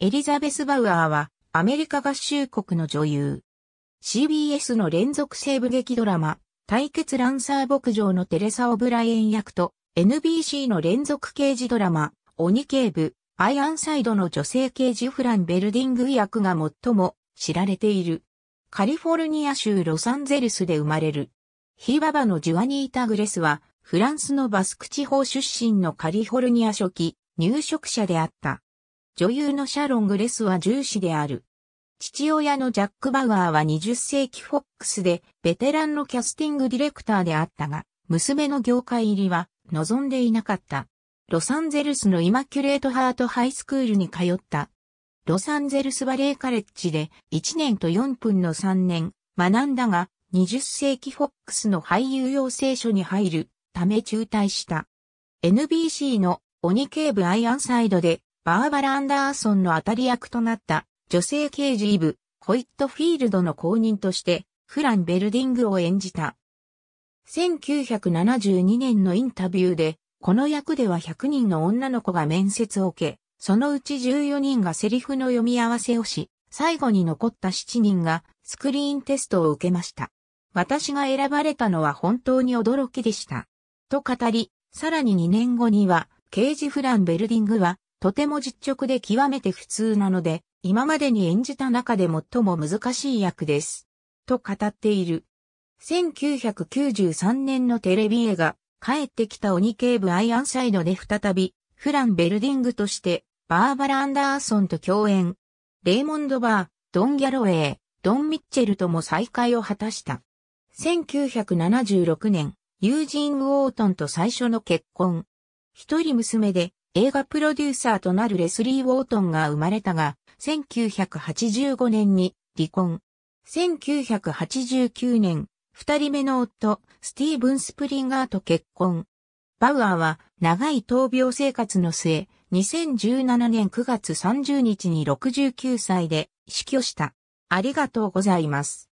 エリザベス・バウアーは、アメリカ合衆国の女優。CBS の連続西部劇ドラマ、対決ランサー牧場のテレサ・オブライエン役と、NBC の連続刑事ドラマ、鬼警部、アイアンサイドの女性刑事フラン・ベルディング役が最も知られている。カリフォルニア州ロサンゼルスで生まれる。ヒーババのジュアニータ・グレスは、フランスのバスク地方出身のカリフォルニア初期入植者であった。女優のシャロン・グレスは重視である。父親のジャック・バウアーは20世紀フォックスでベテランのキャスティングディレクターであったが、娘の業界入りは望んでいなかった。ロサンゼルスのイマキュレートハートハイスクールに通った。ロサンゼルスバレーカレッジで1年と4分の3年学んだが、20世紀フォックスの俳優養成所に入るため中退した。NBC の鬼警部アイアンサイドでバーバラ・アンダーソンの当たり役となった女性刑事イブ、ホイットフィールドの公認として、フラン・ベルディングを演じた。1972年のインタビューで、この役では100人の女の子が面接を受け、そのうち14人がセリフの読み合わせをし、最後に残った7人がスクリーンテストを受けました。私が選ばれたのは本当に驚きでした。と語り、さらに2年後には、刑事フラン・ベルディングは、とても実直で極めて普通なので、今までに演じた中で最も難しい役です。と語っている。1993年のテレビ映画、帰ってきた鬼警部アイアンサイドで再び、フラン・ベルディングとして、バーバラ・アンダーソンと共演。レイモンド・バー、ドン・ギャロウェイ、ドン・ミッチェルとも再会を果たした。1976年、ユージン・ウォートンと最初の結婚。一人娘で、映画プロデューサーとなるレスリー・ウォートンが生まれたが、1985年に離婚。1989年、二人目の夫、スティーブン・スプリンガーと結婚。バウアーは長い闘病生活の末、2017年9月30日に69歳で死去した。ありがとうございます。